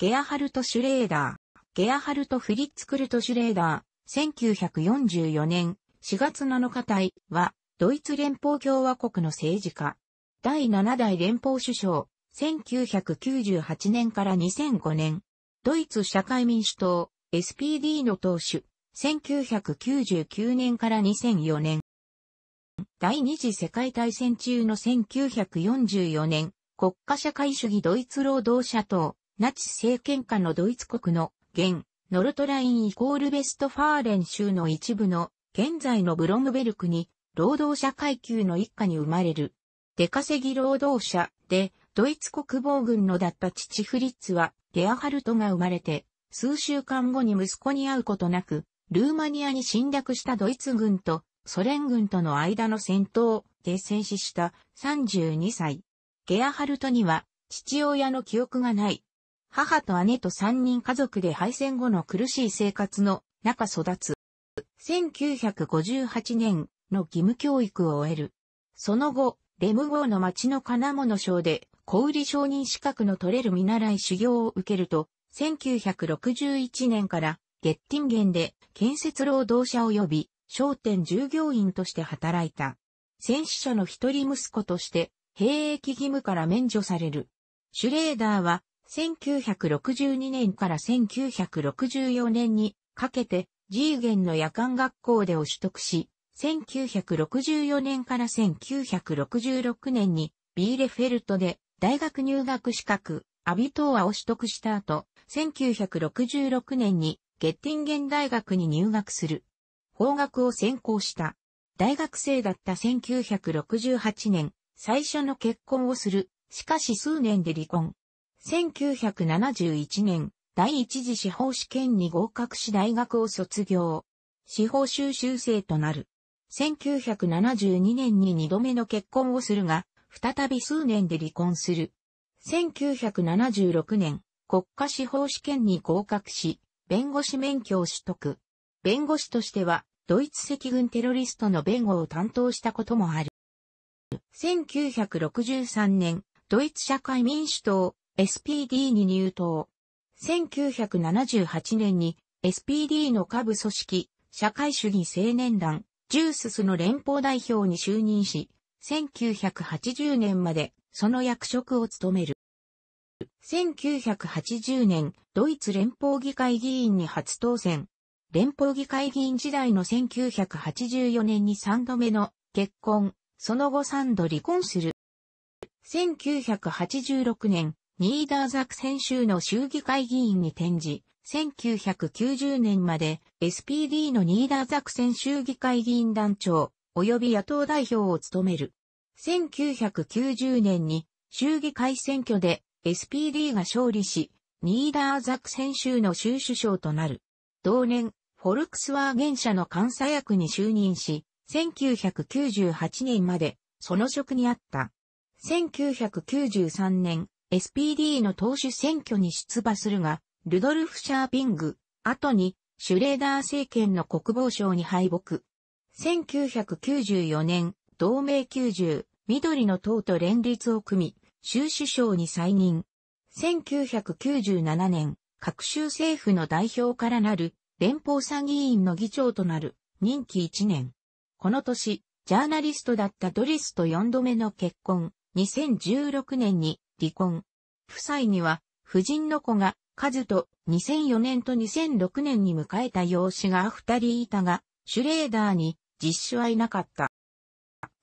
ゲアハルト・シュレーダー、ゲアハルト・フリッツ・クルト・シュレーダー、1944年4月7日隊は、ドイツ連邦共和国の政治家。第7代連邦首相、1998年から2005年。ドイツ社会民主党、SPD の党首、1999年から2004年。第二次世界大戦中の1944年、国家社会主義ドイツ労働者党、ナチス政権下のドイツ国の現、ノルトラインイコールベストファーレン州の一部の現在のブロムベルクに労働者階級の一家に生まれる。出稼ぎ労働者でドイツ国防軍のだった父フリッツはゲアハルトが生まれて数週間後に息子に会うことなくルーマニアに侵略したドイツ軍とソ連軍との間の戦闘で戦死した32歳。ゲアハルトには父親の記憶がない。母と姉と三人家族で敗戦後の苦しい生活の中育つ。1958年の義務教育を終える。その後、レム号の町の金物省で小売商人資格の取れる見習い修行を受けると、1961年からゲッティンゲンで建設労働者及び商店従業員として働いた。戦死者の一人息子として兵役義務から免除される。シュレーダーは1962年から1964年にかけて G 元の夜間学校でを取得し、1964年から1966年にビーレフェルトで大学入学資格、アビトーアを取得した後、1966年にゲッティンゲン大学に入学する。法学を専攻した。大学生だった1968年、最初の結婚をする。しかし数年で離婚。1971年、第一次司法試験に合格し大学を卒業。司法修習生となる。1972年に二度目の結婚をするが、再び数年で離婚する。1976年、国家司法試験に合格し、弁護士免許を取得。弁護士としては、ドイツ赤軍テロリストの弁護を担当したこともある。1963年、ドイツ社会民主党、SPD に入党。1978年に SPD の下部組織、社会主義青年団、ジューススの連邦代表に就任し、1980年までその役職を務める。1980年、ドイツ連邦議会議員に初当選。連邦議会議員時代の1984年に3度目の結婚、その後3度離婚する。1986年、ニーダーザクセン州の衆議会議員に転じ、1990年まで SPD のニーダーザクセン州議会議員団長、及び野党代表を務める。1990年に衆議会選挙で SPD が勝利し、ニーダーザクセン州の州首相となる。同年、フォルクスワーゲン社の監査役に就任し、1998年までその職にあった。1993年、SPD の党首選挙に出馬するが、ルドルフ・シャーピング、後にシュレーダー政権の国防省に敗北。1994年、同盟90、緑の党と連立を組み、州首相に再任。1997年、各州政府の代表からなる連邦参議院の議長となる任期1年。この年、ジャーナリストだったドリスと4度目の結婚。2016年に離婚。夫妻には、夫人の子が、カズと2004年と2006年に迎えた養子が二人いたが、シュレーダーに実子はいなかった。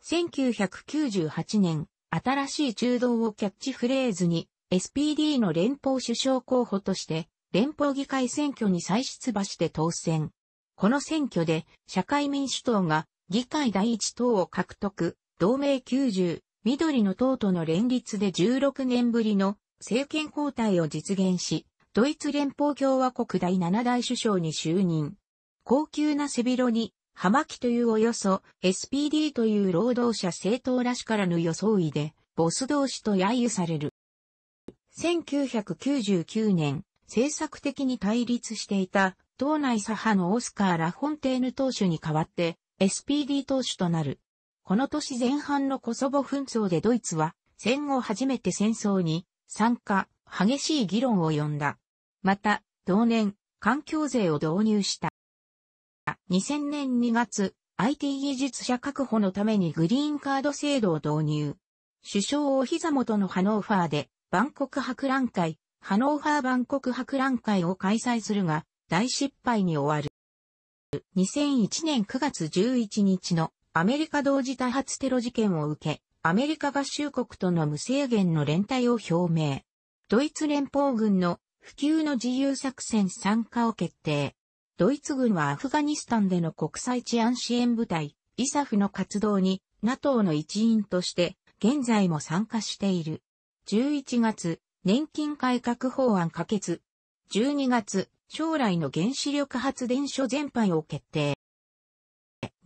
1998年、新しい中道をキャッチフレーズに、SPD の連邦首相候補として、連邦議会選挙に再出馬して当選。この選挙で、社会民主党が議会第一党を獲得、同盟90、緑の党との連立で16年ぶりの政権交代を実現し、ドイツ連邦共和国第7代首相に就任。高級な背広に、葉巻というおよそ SPD という労働者政党らしからぬ装いで、ボス同士と揶揄される。1999年、政策的に対立していた、党内左派のオスカー・ラフォンテーヌ党首に代わって、SPD 党首となる。この年前半のコソボ紛争でドイツは戦後初めて戦争に参加、激しい議論を呼んだ。また、同年、環境税を導入した。2000年2月、IT 技術者確保のためにグリーンカード制度を導入。首相お膝元のハノーファーで、万国博覧会、ハノーファー万国博覧会を開催するが、大失敗に終わる。2001年9月11日のアメリカ同時多発テロ事件を受け、アメリカ合衆国との無制限の連帯を表明。ドイツ連邦軍の普及の自由作戦参加を決定。ドイツ軍はアフガニスタンでの国際治安支援部隊、イサフの活動に NATO の一員として現在も参加している。11月、年金改革法案可決。12月、将来の原子力発電所全廃を決定。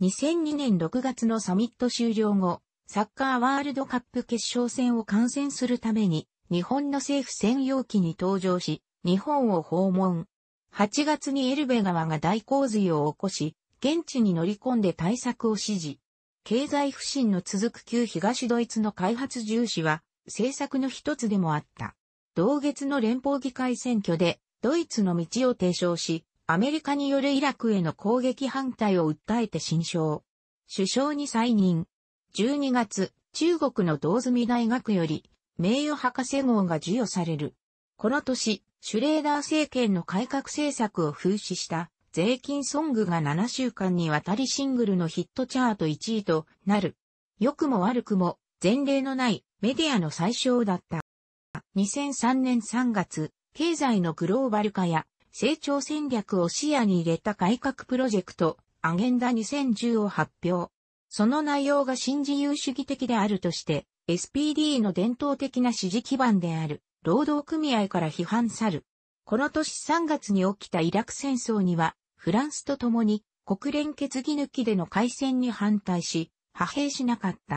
2002年6月のサミット終了後、サッカーワールドカップ決勝戦を観戦するために、日本の政府専用機に搭乗し、日本を訪問。8月にエルベ川が大洪水を起こし、現地に乗り込んで対策を指示。経済不振の続く旧東ドイツの開発重視は、政策の一つでもあった。同月の連邦議会選挙で、ドイツの道を提唱し、アメリカによるイラクへの攻撃反対を訴えて新章。首相に再任。12月、中国の道積大学より、名誉博士号が授与される。この年、シュレーダー政権の改革政策を風刺した税金ソングが7週間にわたりシングルのヒットチャート1位となる。良くも悪くも前例のないメディアの最小だった。2003年3月、経済のグローバル化や成長戦略を視野に入れた改革プロジェクト、アゲンダ2010を発表。その内容が新自由主義的であるとして、SPD の伝統的な支持基盤である、労働組合から批判さる。この年3月に起きたイラク戦争には、フランスと共に国連決議抜きでの開戦に反対し、派兵しなかった。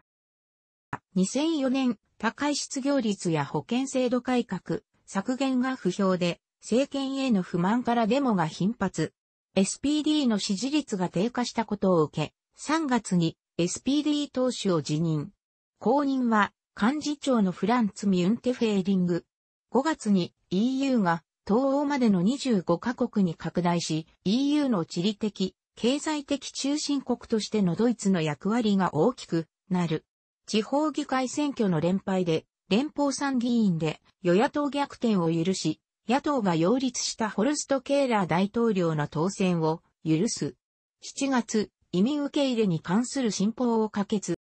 2004年、高い失業率や保険制度改革、削減が不評で、政権への不満からデモが頻発。SPD の支持率が低下したことを受け、3月に SPD 党首を辞任。後任は幹事長のフランツ・ミュンテフェーリング。5月に EU が東欧までの25カ国に拡大し、EU の地理的、経済的中心国としてのドイツの役割が大きくなる。地方議会選挙の連敗で、連邦参議院で与野党逆転を許し、野党が擁立したホルスト・ケーラー大統領の当選を許す。7月、移民受け入れに関する新法を可決。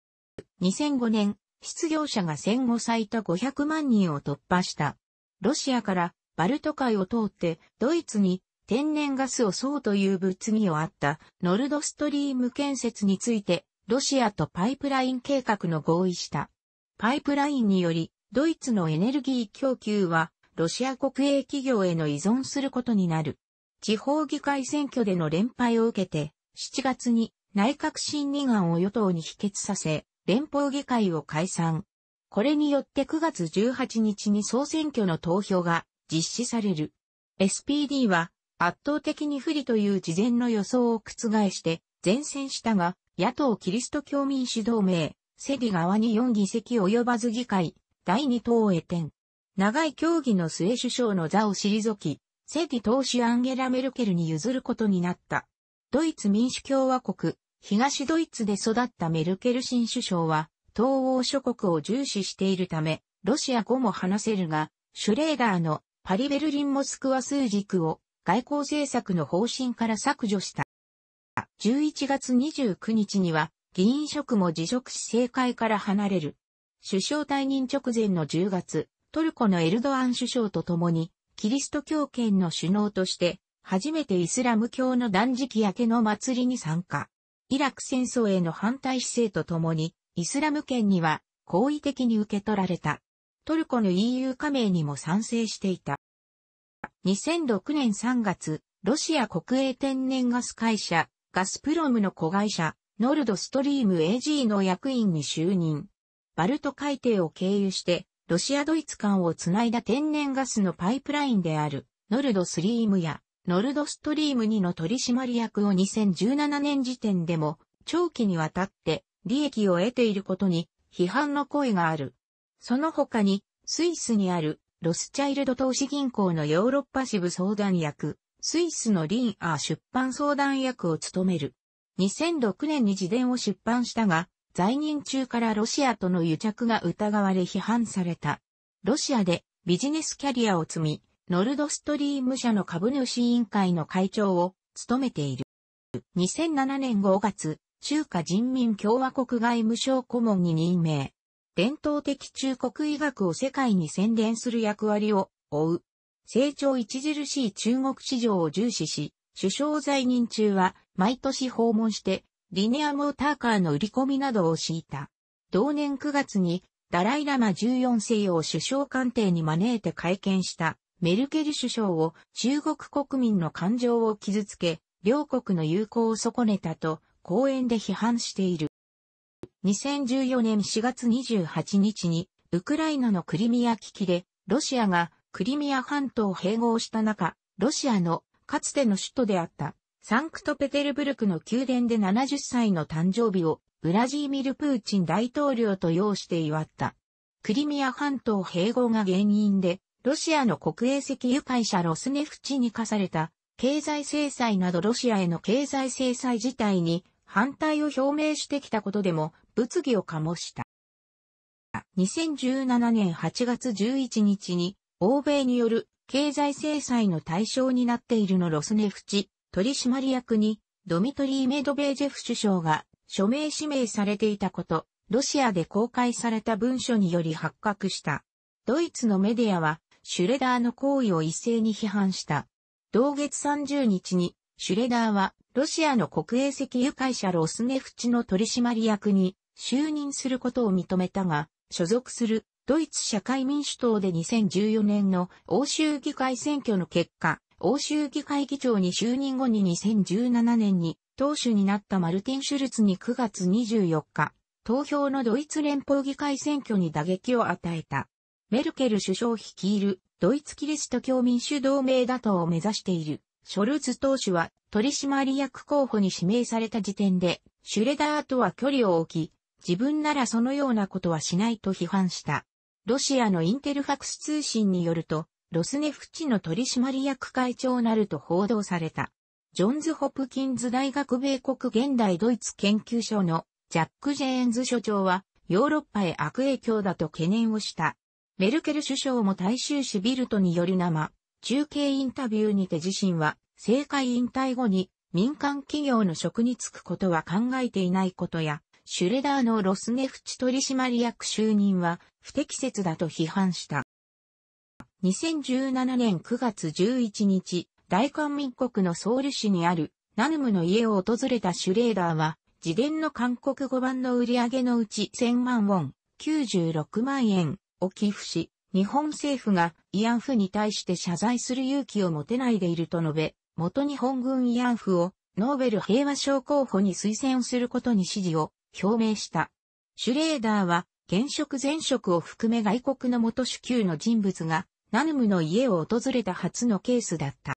2005年、失業者が戦後最多500万人を突破した。ロシアからバルト海を通ってドイツに天然ガスをそうという物議をあったノルドストリーム建設についてロシアとパイプライン計画の合意した。パイプラインによりドイツのエネルギー供給はロシア国営企業への依存することになる。地方議会選挙での連敗を受けて、7月に内閣審議案を与党に否決させ、連邦議会を解散。これによって9月18日に総選挙の投票が実施される。SPD は圧倒的に不利という事前の予想を覆して前線したが、野党キリスト教民主同盟、セディ側に4議席及ばず議会、第2党へ転。長い協議の末首相の座を退き、セ義ィ党首アンゲラ・メルケルに譲ることになった。ドイツ民主共和国、東ドイツで育ったメルケル新首相は、東欧諸国を重視しているため、ロシア語も話せるが、シュレーダーのパリ・ベルリン・モスクワ数軸を外交政策の方針から削除した。11月29日には議員職も辞職し政界から離れる。首相退任直前の10月、トルコのエルドアン首相と共に、キリスト教圏の首脳として、初めてイスラム教の断食明けの祭りに参加。イラク戦争への反対姿勢と共に、イスラム圏には好意的に受け取られた。トルコの EU 加盟にも賛成していた。2006年3月、ロシア国営天然ガス会社、ガスプロムの子会社、ノルドストリーム AG の役員に就任。バルト海底を経由して、ロシア・ドイツ間をつないだ天然ガスのパイプラインである、ノルドスリームや、ノルドストリーム2の取締役を2017年時点でも、長期にわたって利益を得ていることに批判の声がある。その他に、スイスにあるロスチャイルド投資銀行のヨーロッパ支部相談役、スイスのリンアー出版相談役を務める。2006年に自伝を出版したが、在任中からロシアとの癒着が疑われ批判された。ロシアでビジネスキャリアを積み、ノルドストリーム社の株主委員会の会長を務めている。2007年5月、中華人民共和国外務省顧問に任命。伝統的中国医学を世界に宣伝する役割を負う。成長著しい中国市場を重視し、首相在任中は毎年訪問してリニアモーターカーの売り込みなどを敷いた。同年9月に、ダライラマ14世を首相官邸に招いて会見したメルケル首相を中国国民の感情を傷つけ、両国の友好を損ねたと講演で批判している。2014年4月28日にウクライナのクリミア危機でロシアがクリミア半島を併合した中、ロシアのかつての首都であったサンクトペテルブルクの宮殿で70歳の誕生日をウラジーミル・プーチン大統領と要して祝った。クリミア半島併合が原因で、ロシアの国営石油会社ロスネフチに課された経済制裁などロシアへの経済制裁自体に反対を表明してきたことでも物議を醸した。2017年8月11日に欧米による経済制裁の対象になっているのロスネフチ取締役にドミトリー・メドベージェフ首相が署名指名されていたこと、ロシアで公開された文書により発覚した。ドイツのメディアは、シュレダーの行為を一斉に批判した。同月30日に、シュレダーは、ロシアの国営石油会社ロスネフチの取締役に就任することを認めたが、所属するドイツ社会民主党で2014年の欧州議会選挙の結果、欧州議会議長に就任後に2017年に党首になったマルティン・シュルツに9月24日、投票のドイツ連邦議会選挙に打撃を与えた。メルケル首相率いるドイツキリスト教民主同盟打倒を目指しているショルツ党首は取締役候補に指名された時点でシュレダーとは距離を置き、自分ならそのようなことはしないと批判した。ロシアのインテルファクス通信によると、ロスネフチの取締役会長なると報道された。ジョンズ・ホプキンズ大学米国現代ドイツ研究所のジャック・ジェーンズ所長はヨーロッパへ悪影響だと懸念をした。メルケル首相も大衆紙ビルトによる生、中継インタビューにて自身は政界引退後に民間企業の職に就くことは考えていないことや、シュレダーのロスネフチ取締役就任は不適切だと批判した。2017年9月11日、大韓民国のソウル市にあるナヌムの家を訪れたシュレーダーは、自伝の韓国語版の売り上げのうち1000万ウォン、96万円を寄付し、日本政府が慰安婦に対して謝罪する勇気を持てないでいると述べ、元日本軍慰安婦をノーベル平和賞候補に推薦することに支持を表明した。シュレーダーは現職前職を含め外国の元主級の人物がナヌムの家を訪れた初のケースだった。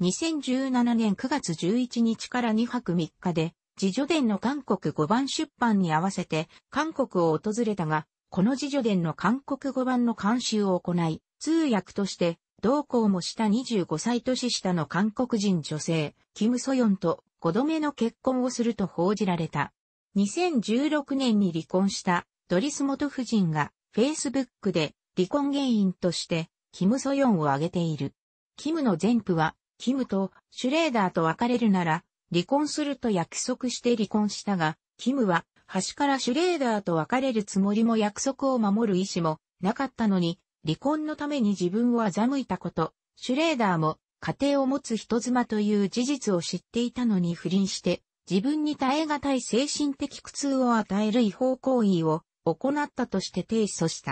2017年9月11日から2泊3日で、自助伝の韓国語版出版に合わせて韓国を訪れたが、この自助伝の韓国語版の監修を行い、通訳として、同行もした25歳年下の韓国人女性、キム・ソヨンと5度目の結婚をすると報じられた。2016年に離婚したドリス・モト夫人が Facebook で離婚原因として、キム・ソヨンを挙げている。キムの前夫は、キムとシュレーダーと別れるなら、離婚すると約束して離婚したが、キムは、端からシュレーダーと別れるつもりも約束を守る意思もなかったのに、離婚のために自分を欺いたこと、シュレーダーも家庭を持つ人妻という事実を知っていたのに不倫して、自分に耐え難い精神的苦痛を与える違法行為を行ったとして提訴した。